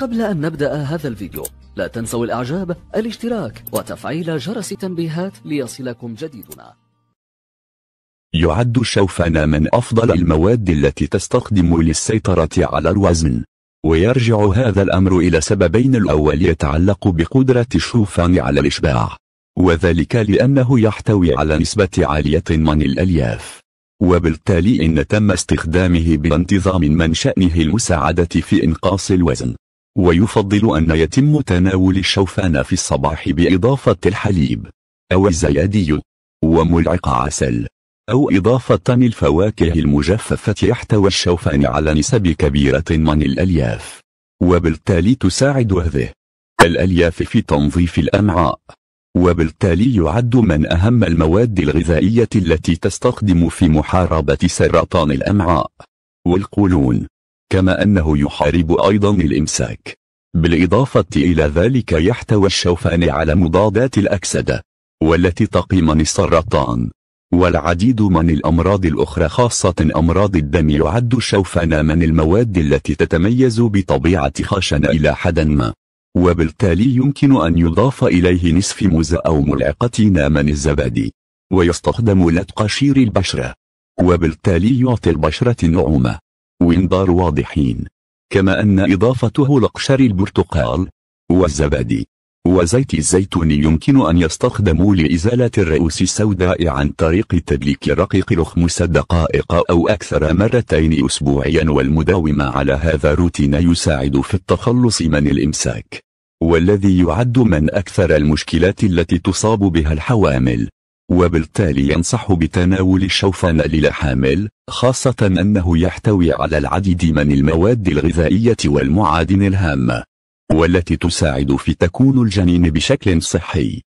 قبل أن نبدأ هذا الفيديو لا تنسوا الإعجاب الاشتراك وتفعيل جرس التنبيهات ليصلكم جديدنا يعد الشوفان من أفضل المواد التي تستخدم للسيطرة على الوزن ويرجع هذا الأمر إلى سببين الأول يتعلق بقدرة الشوفان على الإشباع وذلك لأنه يحتوي على نسبة عالية من الألياف وبالتالي إن تم استخدامه بانتظام من شأنه المساعدة في إنقاص الوزن ويفضل أن يتم تناول الشوفان في الصباح بإضافة الحليب أو الزيادي وملعق عسل أو إضافة الفواكه المجففة يحتوي الشوفان على نسب كبيرة من الألياف وبالتالي تساعد هذه الألياف في تنظيف الأمعاء وبالتالي يعد من أهم المواد الغذائية التي تستخدم في محاربة سرطان الأمعاء والقولون كما أنه يحارب أيضا الإمساك بالإضافة إلى ذلك يحتوي الشوفان على مضادات الأكسدة والتي تقي من السرطان والعديد من الأمراض الأخرى خاصة أمراض الدم يعد الشوفان من المواد التي تتميز بطبيعة خشن إلى حد ما وبالتالي يمكن أن يضاف إليه نصف موز أو ملعقة من الزبادي ويستخدم لتقشير البشرة وبالتالي يعطي البشرة نعومة وانظار واضحين كما أن إضافته لقشر البرتقال والزبادي وزيت الزيتون يمكن أن يستخدموا لإزالة الرؤوس السوداء عن طريق تدليك رقيق الخمس دقائق أو أكثر مرتين أسبوعيا والمداومة على هذا روتين يساعد في التخلص من الإمساك والذي يعد من أكثر المشكلات التي تصاب بها الحوامل وبالتالي ينصح بتناول الشوفان للحامل خاصة أنه يحتوي على العديد من المواد الغذائية والمعادن الهامة والتي تساعد في تكون الجنين بشكل صحي